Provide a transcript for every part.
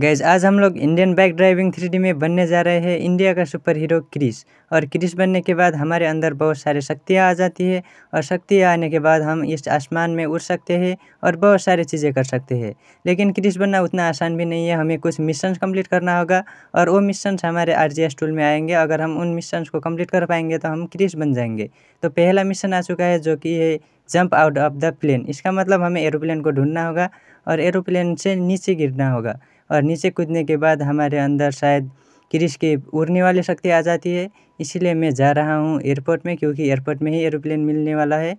guys आज हम लोग इंडियन बाइक ड्राइविंग थ्री में बनने जा रहे हैं इंडिया का सुपर हीरो क्रिस और क्रिस बनने के बाद हमारे अंदर बहुत सारी शक्तियाँ आ जाती है और शक्तियाँ आने के बाद हम इस आसमान में उड़ सकते हैं और बहुत सारी चीज़ें कर सकते हैं लेकिन क्रिस बनना उतना आसान भी नहीं है हमें कुछ मिशन कम्प्लीट करना होगा और वो मिशंस हमारे आर जी टूल में आएंगे अगर हम उन मिशंस को कम्प्लीट कर पाएंगे तो हम क्रिस बन जाएंगे तो पहला मिशन आ चुका है जो कि है jump out of the plane इसका मतलब हमें एरोप्लेन को ढूंढना होगा और एरोप्लेन से नीचे गिरना होगा और नीचे कूदने के बाद हमारे अंदर शायद क्रिश की उड़ने वाली शक्ति आ जाती है इसीलिए मैं जा रहा हूँ एयरपोर्ट में क्योंकि एयरपोर्ट में ही एरोप्लेन मिलने वाला है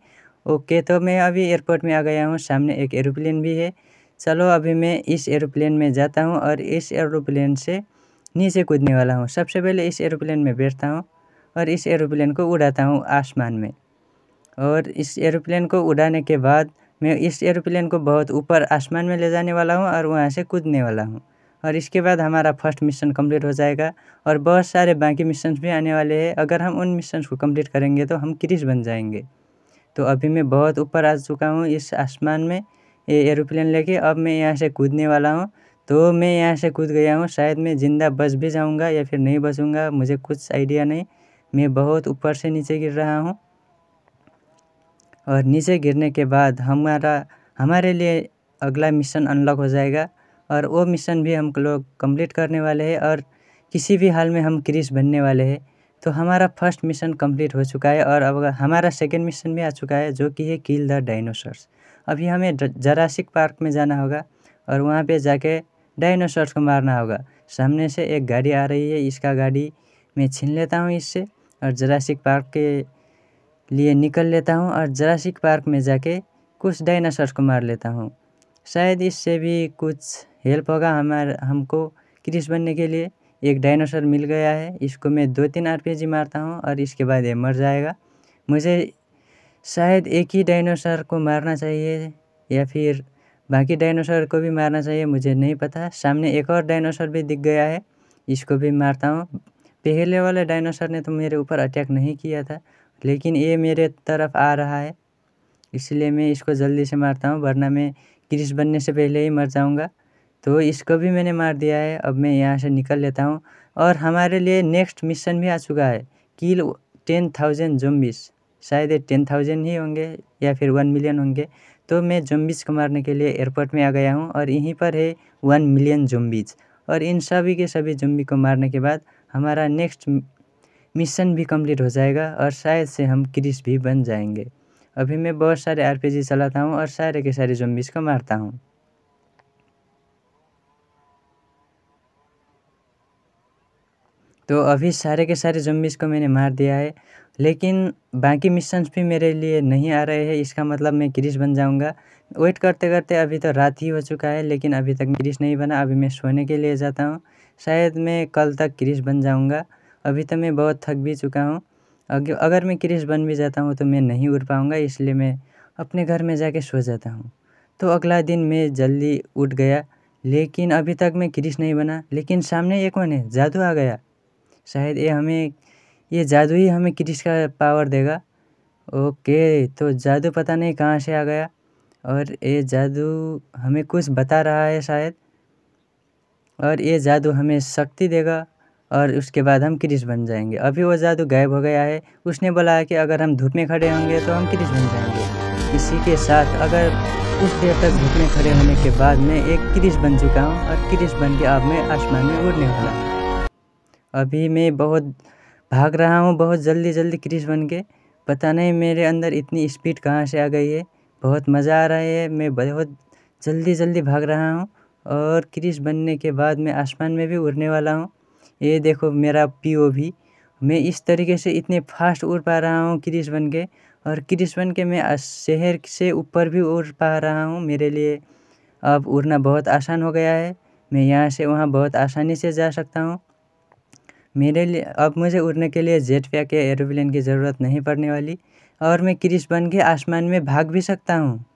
ओके तो मैं अभी एयरपोर्ट में आ गया हूँ सामने एक एरोप्लेन भी है चलो अभी मैं इस एरोप्लेन में जाता हूँ और इस एरोप्लेन से नीचे कूदने वाला हूँ सबसे पहले इस एरोप्लेन में बैठता हूँ और इस एरोप्लेन को उड़ाता हूँ आसमान में और इस एरोप्लेन को उड़ाने के बाद मैं इस एरोप्लेन को बहुत ऊपर आसमान में ले जाने वाला हूँ और वहाँ से कूदने वाला हूँ और इसके बाद हमारा फर्स्ट मिशन कंप्लीट हो जाएगा और बहुत सारे बाकी मिशंस भी आने वाले हैं अगर हम उन मिशंस को कंप्लीट करेंगे तो हम क्रिस बन जाएंगे तो अभी मैं बहुत ऊपर आ चुका हूँ इस आसमान में ये एरोप्लेन लेके अब मैं यहाँ से कूदने वाला हूँ तो मैं यहाँ से कूद गया हूँ शायद मैं ज़िंदा बच भी जाऊँगा या फिर नहीं बचूँगा मुझे कुछ आइडिया नहीं मैं बहुत ऊपर से नीचे गिर रहा हूँ और नीचे गिरने के बाद हमारा हमारे लिए अगला मिशन अनलॉक हो जाएगा और वो मिशन भी हम लोग कंप्लीट करने वाले हैं और किसी भी हाल में हम क्रिस बनने वाले हैं तो हमारा फर्स्ट मिशन कंप्लीट हो चुका है और अब हमारा सेकेंड मिशन भी आ चुका है जो कि है किल द डाइनोसर्स अभी हमें जरासिक पार्क में जाना होगा और वहाँ पे जाके डायनोसर्स को मारना होगा सामने से एक गाड़ी आ रही है इसका गाड़ी मैं छीन लेता हूँ इससे और जरासिक पार्क के लिए निकल लेता हूँ और जरासिक पार्क में जाके कुछ डायनासोर्स को मार लेता हूँ शायद इससे भी कुछ हेल्प होगा हमारे हमको क्रिस बनने के लिए एक डायनासोर मिल गया है इसको मैं दो तीन आर मारता हूँ और इसके बाद ये मर जाएगा मुझे शायद एक ही डायनासोर को मारना चाहिए या फिर बाकी डायनासोर को भी मारना चाहिए मुझे नहीं पता सामने एक और डायनासोर भी दिख गया है इसको भी मारता हूँ पहले वाले डायनासोर ने तो मेरे ऊपर अटैक नहीं किया था लेकिन ये मेरे तरफ आ रहा है इसलिए मैं इसको जल्दी से मारता हूँ वरना मैं क्रिश बनने से पहले ही मर जाऊँगा तो इसको भी मैंने मार दिया है अब मैं यहाँ से निकल लेता हूँ और हमारे लिए नेक्स्ट मिशन भी आ चुका है किल टेन थाउजेंड जोम्बिस शायद ये टेन थाउजेंड ही होंगे या फिर वन मिलियन होंगे तो मैं जोम्बिस को मारने के लिए एयरपोर्ट में आ गया हूँ और यहीं पर है वन मिलियन जोम्बिज और इन सभी के सभी जुम्बी को मारने के बाद हमारा नेक्स्ट मिशन भी कंप्लीट हो जाएगा और शायद से हम क्रिस भी बन जाएंगे अभी मैं बहुत सारे जी चलाता हूँ और सारे के सारे जोम्बिस को मारता हूँ तो अभी सारे के सारे जोम्बिस को मैंने मार दिया है लेकिन बाकी मिशंस भी मेरे लिए नहीं आ रहे हैं इसका मतलब मैं क्रिस बन जाऊंगा वेट करते करते अभी तो रात ही हो चुका है लेकिन अभी तक क्रिस नहीं बना अभी मैं सोने के लिए जाता हूँ शायद मैं कल तक क्रिस बन जाऊंगा अभी तो मैं बहुत थक भी चुका हूँ अगर मैं क्रिश बन भी जाता हूँ तो मैं नहीं उड़ पाऊँगा इसलिए मैं अपने घर में जाके सो जाता हूँ तो अगला दिन मैं जल्दी उठ गया लेकिन अभी तक मैं क्रिश नहीं बना लेकिन सामने एक मैंने जादू आ गया शायद ये हमें ये जादू ही हमें क्रिश का पावर देगा ओके तो जादू पता नहीं कहाँ से आ गया और ये जादू हमें कुछ बता रहा है शायद और ये जादू हमें शक्ति देगा और उसके बाद हम क्रिश बन जाएंगे अभी वो जादू गायब हो गया है उसने बोला कि अगर हम धूप में खड़े होंगे तो हम क्रिश बन जाएंगे इसी के साथ अगर कुछ देर तक धूप में खड़े होने के बाद मैं एक क्रिश बन चुका हूँ और क्रिश बन के अब मैं आसमान में उड़ने वाला अभी मैं बहुत भाग रहा हूँ बहुत जल्दी जल्दी क्रिश बन के पता नहीं मेरे अंदर इतनी स्पीड कहाँ से आ गई है बहुत मज़ा आ रहा है मैं बहुत जल्दी जल्दी भाग रहा हूँ और क्रिश बनने के बाद मैं आसमान में भी उड़ने वाला हूँ ये देखो मेरा पीओवी मैं इस तरीके से इतने फास्ट उड़ पा रहा हूँ क्रिस बन के और क्रिश बन के मैं शहर से ऊपर भी उड़ पा रहा हूँ मेरे लिए अब उड़ना बहुत आसान हो गया है मैं यहाँ से वहाँ बहुत आसानी से जा सकता हूँ मेरे लिए अब मुझे उड़ने के लिए जेट पैक या एरोप्लेन की ज़रूरत नहीं पड़ने वाली और मैं क्रिस बन के आसमान में भाग भी सकता हूँ